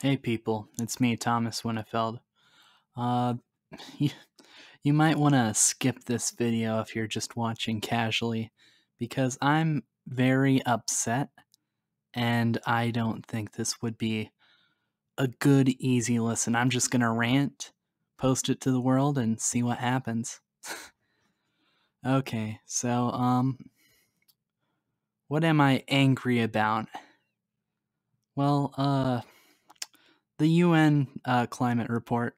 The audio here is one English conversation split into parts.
Hey people, it's me, Thomas Winnefeld. Uh, you, you might want to skip this video if you're just watching casually, because I'm very upset, and I don't think this would be a good, easy listen. I'm just going to rant, post it to the world, and see what happens. okay, so, um, what am I angry about? Well, uh, the UN uh, climate report.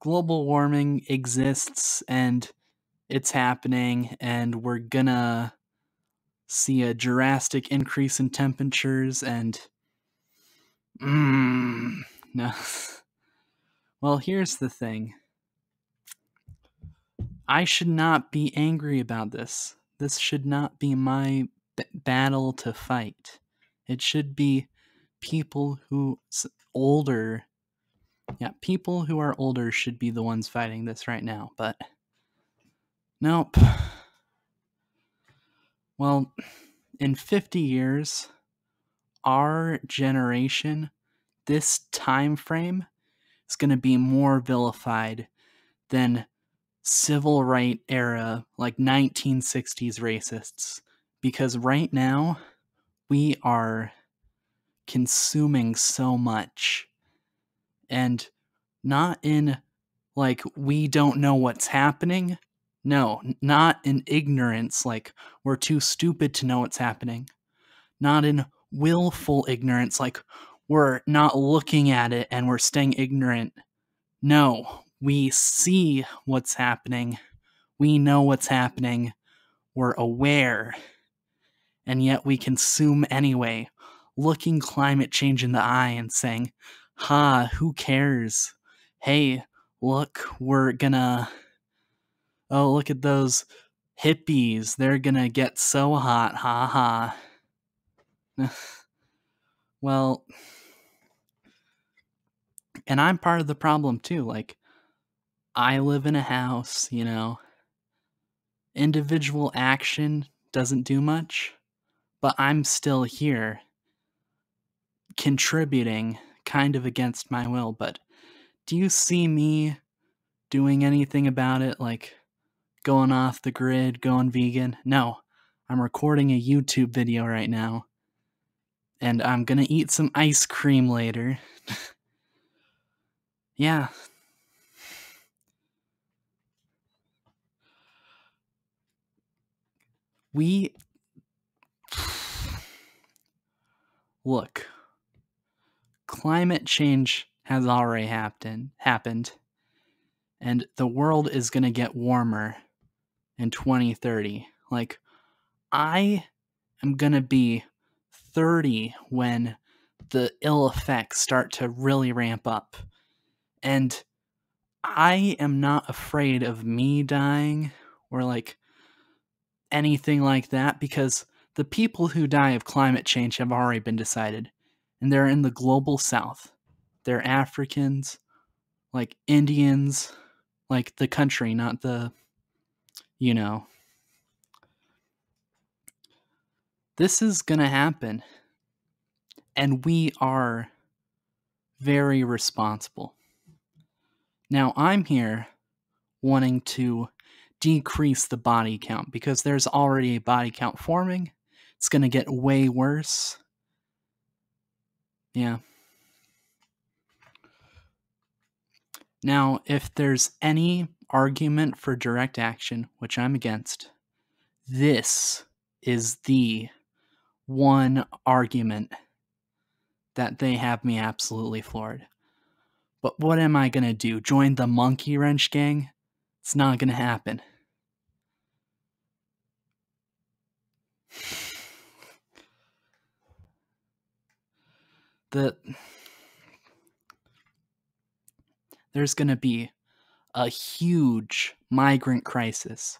Global warming exists and it's happening, and we're gonna see a drastic increase in temperatures and. Mm, no. well, here's the thing. I should not be angry about this. This should not be my b- battle to fight. It should be people who older yeah people who are older should be the ones fighting this right now but nope well in 50 years our generation this time frame is going to be more vilified than civil right era like 1960s racists because right now we are consuming so much and not in like we don't know what's happening. No, not in ignorance, like we're too stupid to know what's happening. Not in willful ignorance, like we're not looking at it and we're staying ignorant. No, we see what's happening. We know what's happening. We're aware. And yet we consume anyway looking climate change in the eye and saying, ha, who cares? Hey, look, we're gonna. Oh, look at those hippies. They're gonna get so hot. Ha ha. well, and I'm part of the problem too. Like, I live in a house, you know. Individual action doesn't do much, but I'm still here contributing kind of against my will, but do you see me doing anything about it? Like going off the grid, going vegan? No, I'm recording a YouTube video right now, and I'm gonna eat some ice cream later. yeah. We look climate change has already happened happened and the world is going to get warmer in 2030 like i am going to be 30 when the ill effects start to really ramp up and i am not afraid of me dying or like anything like that because the people who die of climate change have already been decided and they're in the global south. They're Africans, like Indians, like the country, not the, you know. This is going to happen. And we are very responsible. Now, I'm here wanting to decrease the body count because there's already a body count forming. It's going to get way worse. Yeah. Now, if there's any argument for direct action, which I'm against, this is the one argument that they have me absolutely floored. But what am I going to do? Join the monkey wrench gang? It's not going to happen. the there's going to be a huge migrant crisis.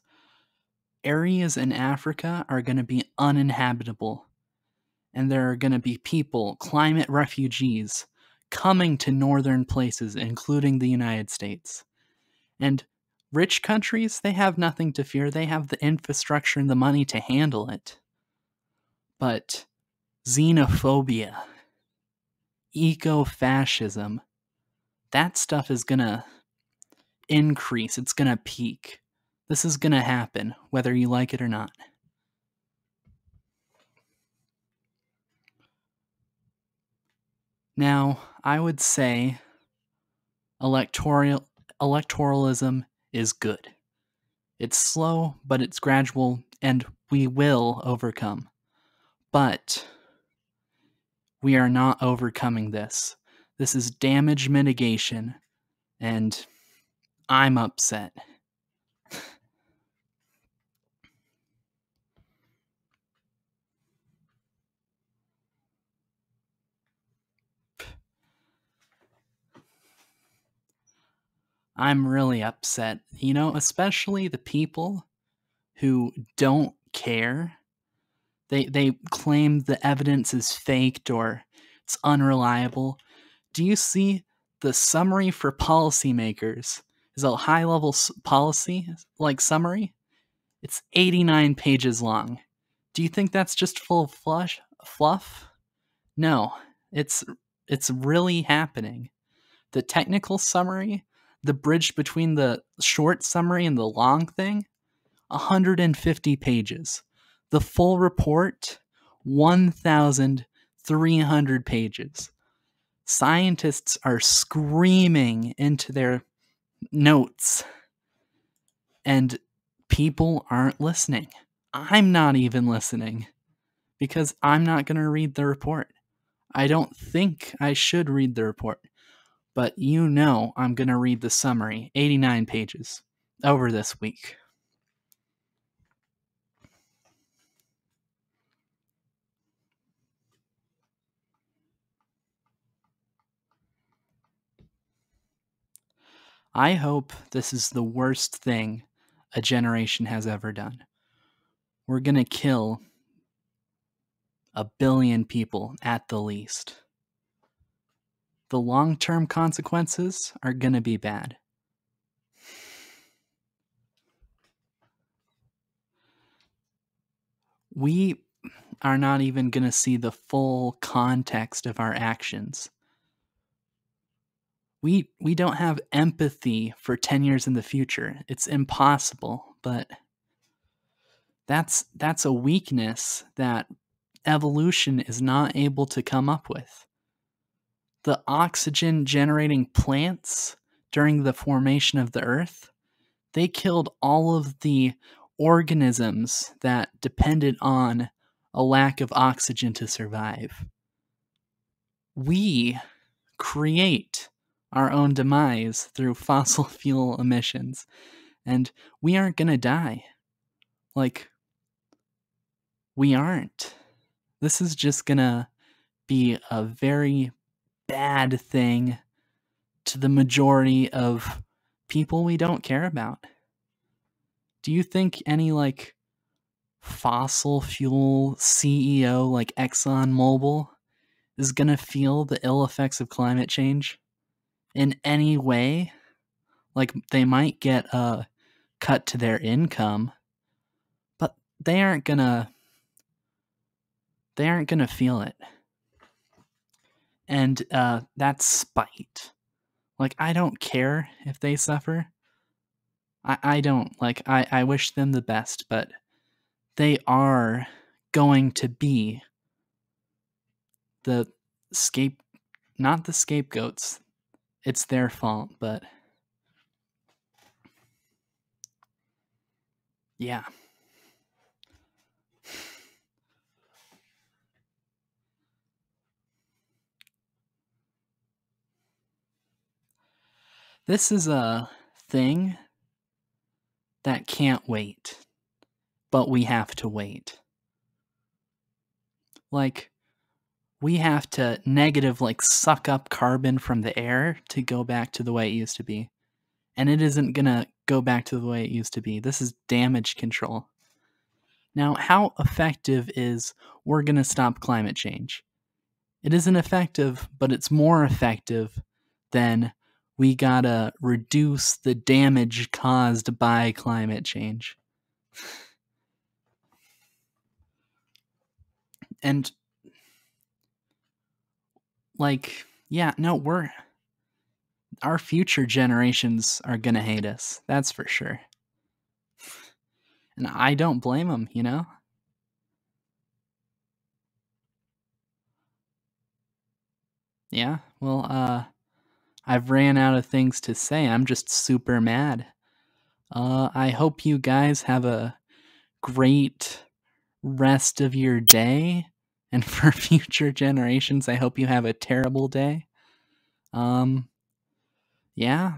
Areas in Africa are going to be uninhabitable, and there are going to be people, climate refugees, coming to northern places, including the United States. And rich countries, they have nothing to fear. They have the infrastructure and the money to handle it. But xenophobia eco fascism, that stuff is going to increase. It's going to peak. This is going to happen, whether you like it or not. Now, I would say electoral electoralism is good. It's slow, but it's gradual, and we will overcome. But we are not overcoming this. This is damage mitigation, and I'm upset. I'm really upset. You know, especially the people who don't care they they claim the evidence is faked or it's unreliable. Do you see the summary for policymakers? Is a high level policy like summary? It's 89 pages long. Do you think that's just full of flush, fluff? No, it's it's really happening. The technical summary, the bridge between the short summary and the long thing, 150 pages. The full report, 1,300 pages. Scientists are screaming into their notes, and people aren't listening. I'm not even listening because I'm not going to read the report. I don't think I should read the report, but you know I'm going to read the summary, 89 pages, over this week. I hope this is the worst thing a generation has ever done. We're going to kill a billion people at the least. The long term consequences are going to be bad. We are not even going to see the full context of our actions we we don't have empathy for 10 years in the future it's impossible but that's that's a weakness that evolution is not able to come up with the oxygen generating plants during the formation of the earth they killed all of the organisms that depended on a lack of oxygen to survive we create our own demise through fossil fuel emissions. And we aren't going to die. Like, we aren't. This is just going to be a very bad thing to the majority of people we don't care about. Do you think any, like, fossil fuel CEO like ExxonMobil is going to feel the ill effects of climate change? in any way. Like they might get a cut to their income, but they aren't gonna they aren't gonna feel it. And uh, that's spite. Like I don't care if they suffer. I, I don't like I, I wish them the best, but they are going to be the scape not the scapegoats it's their fault, but yeah. This is a thing that can't wait, but we have to wait. Like, we have to negative like suck up carbon from the air to go back to the way it used to be. And it isn't going to go back to the way it used to be. This is damage control. Now, how effective is we're going to stop climate change? It isn't effective, but it's more effective than we got to reduce the damage caused by climate change. And like, yeah, no, we're our future generations are going to hate us. That's for sure. And I don't blame them, you know? Yeah, well, uh, I've ran out of things to say. I'm just super mad. Uh, I hope you guys have a great rest of your day and for future generations, I hope you have a terrible day. Um, yeah.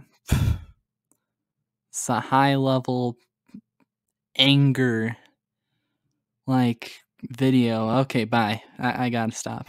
It's a high level anger like video. Okay, bye. I, I gotta stop.